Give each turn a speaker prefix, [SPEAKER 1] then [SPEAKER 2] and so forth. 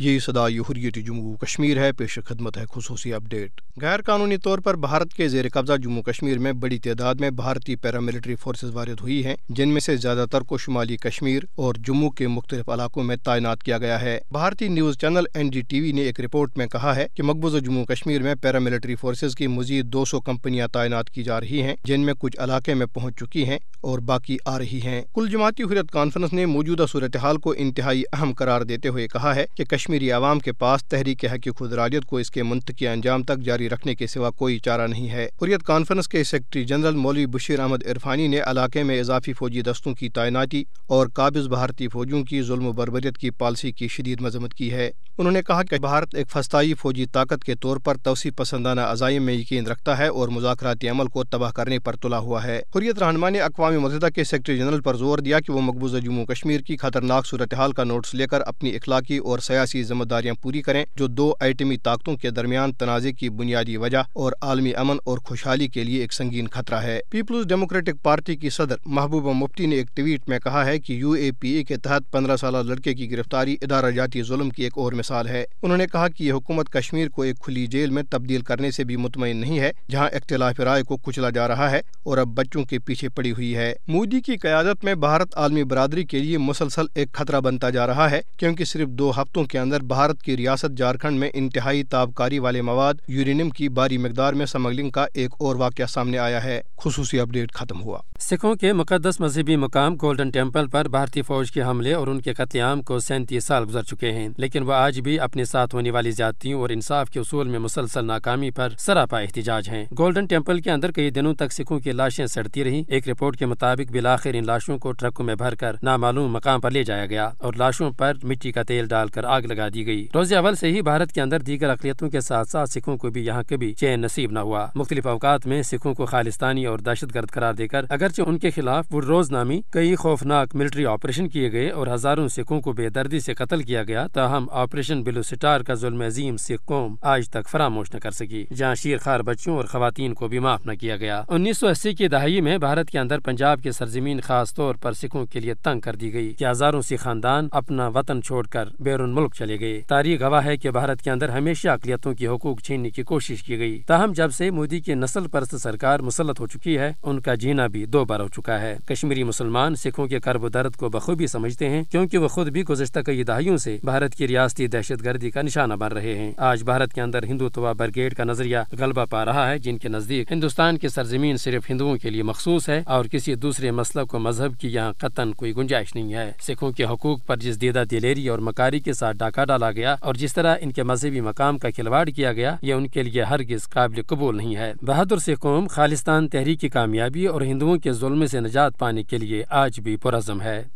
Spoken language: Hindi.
[SPEAKER 1] ये सदा यहूरीत जम्मू कश्मीर है पेश खदमत है खसूसी अपडेट गैर कानूनी तौर पर भारत के जेर कब्जा जम्मू कश्मीर में बड़ी तादाद में भारतीय पैरामिलिट्री फोर्सेज वारद हुई हैं जिनमें से ज्यादातर को शुमाली कश्मीर और जम्मू के मुख्तलिफ इलाकों में तैनात किया गया है भारतीय news channel N D T V ने एक रिपोर्ट में कहा है की मकबूजा जम्मू कश्मीर में पैरामिलिट्री फोर्सेज की मजीद दो सौ कंपनियां तैनात की जा रही हैं जिनमें कुछ इलाके में पहुंच चुकी हैं और बाकी आ रही हैं कुल जमाती हुरत कॉन्फ्रेंस ने मौजूदा सूरत हाल को इंतहाई अहम करार देते हुए कहा है की कश्मीरी आवाम के पास तहरीक हक की खुदरालियत को इसके मुंतकी अंजाम तक जारी रखने के सिवा कोई चारा नहीं है हुरियत कॉन्फ्रेंस के सेक्रेटरी जनरल मौलवी बशीर अहमद इरफानी ने इलाके में इजाफी फौजी दस्तों की तैनाती और काबिज भारतीय फौजियों की जुल्म बरबरीत की पॉलिसी की शदीद मजम्मत की है उन्होंने कहा कि भारत एक फस्ताई फौजी ताकत के तौर पर तोसी पसंदाना अजाइम में यकीन रखता है और मुजाकराती अमल को तबाह करने पर तुला हुआ है हुरियत रहनमा ने अकवा मतदा के सेक्रेटरी जनरल पर जोर दिया कि वो मकबूजा जम्मू कश्मीर की खतरनाक सूरत हाल का नोट्स लेकर अपनी इखलाकी और सियासी ऐसी जिम्मेदारियाँ पूरी करें जो दो आइटमी ताकतों के दरमियान तनाज़े की बुनियादी वजह और आलमी अमन और खुशहाली के लिए एक संगीन खतरा है पीपल्स डेमोक्रेटिक पार्टी की सदर महबूबा मुफ्ती ने एक ट्वीट में कहा है कि यू ए पी ए के तहत पंद्रह साल लड़के की गिरफ्तारी इदारा जाती जुल्म की एक और मिसाल है उन्होंने कहा कि यह हुकूमत कश्मीर को एक खुली जेल में तब्दील करने से भी मुतमिन नहीं है जहाँ इख्तलाफ राय को कुचला जा रहा है और अब बच्चों के पीछे पड़ी हुई है मोदी की क्यादत में भारत आलमी बरदरी के लिए मुसलसल एक खतरा बनता जा रहा है क्योंकि सिर्फ दो हफ्तों के अंदर भारत की रियासत झारखंड में इंतहाई ताबकारी वाले मवाद यूरेनियम की भारी मकदार में समगलिंग का एक और वाक़ सामने आया है खसूसी अपडेट खत्म हुआ
[SPEAKER 2] सिखों के मुकदस मजहबी मुकाम गोल्डन टेम्पल पर भारतीय फौज के हमले और उनके कत्लेआम को सैंतीस साल गुजर चुके हैं लेकिन वह आज भी अपने साथ होने वाली ज्यादतियों और इंसाफ के असूल में मुसलसल नाकामी पर सरापा एहतजाज है गोल्डन टेम्पल के अंदर कई दिनों तक सिखों की लाशें सड़ती रही एक रिपोर्ट के मुताबिक बिलाखिर इन लाशों को ट्रकों में भर कर नामालूम मकाम पर ले जाया गया और लाशों पर मिट्टी का तेल डालकर आग लगा लगा दी गयी रोजे अवल ऐसी ही भारत के अंदर दीगर अकलीतों के साथ साथ सिखों को भी यहाँ कभी चैन नसीब न हुआ मुख्तलिफ अवकात में सिखों को खालिस्तानी और दहशत गर्द करार देकर अगरचे उनके खिलाफ रोज नामी कई खौफनाक मिलिट्री ऑपरेशन किए गए और हजारों सिखों को बेदर्दी ऐसी कतल किया गया ताहम ऑपरेशन बिलो सिटार का जुल्म अजीम सिख कौम आज तक फरामोश न कर सकी जहाँ शीर खार बच्चों और खातन को भी माफ न किया गया उन्नीस सौ अस्सी की दहाई में भारत के अंदर पंजाब की सरजमीन खास तौर पर सिखों के लिए तंग कर दी गयी कि हजारों सिख खानदान अपना वतन छोड़कर बैरून मुल्क चले गए तारीख गवाह है की भारत के अंदर हमेशा अकलियतों के हकूक छीनने की कोशिश की गयी तहम जब ऐसी मोदी की नस्ल परस्त सरकार मुसलत हो चुकी है उनका जीना भी दो बार हो चुका है कश्मीरी मुसलमान सिखों के कर्ब दर्द को बखूबी समझते हैं क्यूँकी वो खुद भी गुजशत कई दहाइयों ऐसी भारत की रियासती दहशत गर्दी का निशाना बन रहे हैं आज भारत के अंदर हिंदुत्व ब्रिगेड का नजरिया गलबा पा रहा है जिनके नजदीक हिंदुस्तान की सरजमीन सिर्फ हिंदुओं के लिए मखसूस है और किसी दूसरे मसल को मजहब की यहाँ कतन कोई गुंजाइश नहीं है सिखों के हकूक पर जिस दीदा दिलेरी और मकारी के साथ डाका डाला गया और जिस तरह इनके मजहबी मकाम का खिलवाड़ किया गया ये उनके लिए हर हरगिज काबिल कबूल नहीं है बहादुर से कौम खालिस्तान तहरीकी कामयाबी और हिंदुओं के जुल्म ऐसी निजात पाने के लिए आज भी पुरजम है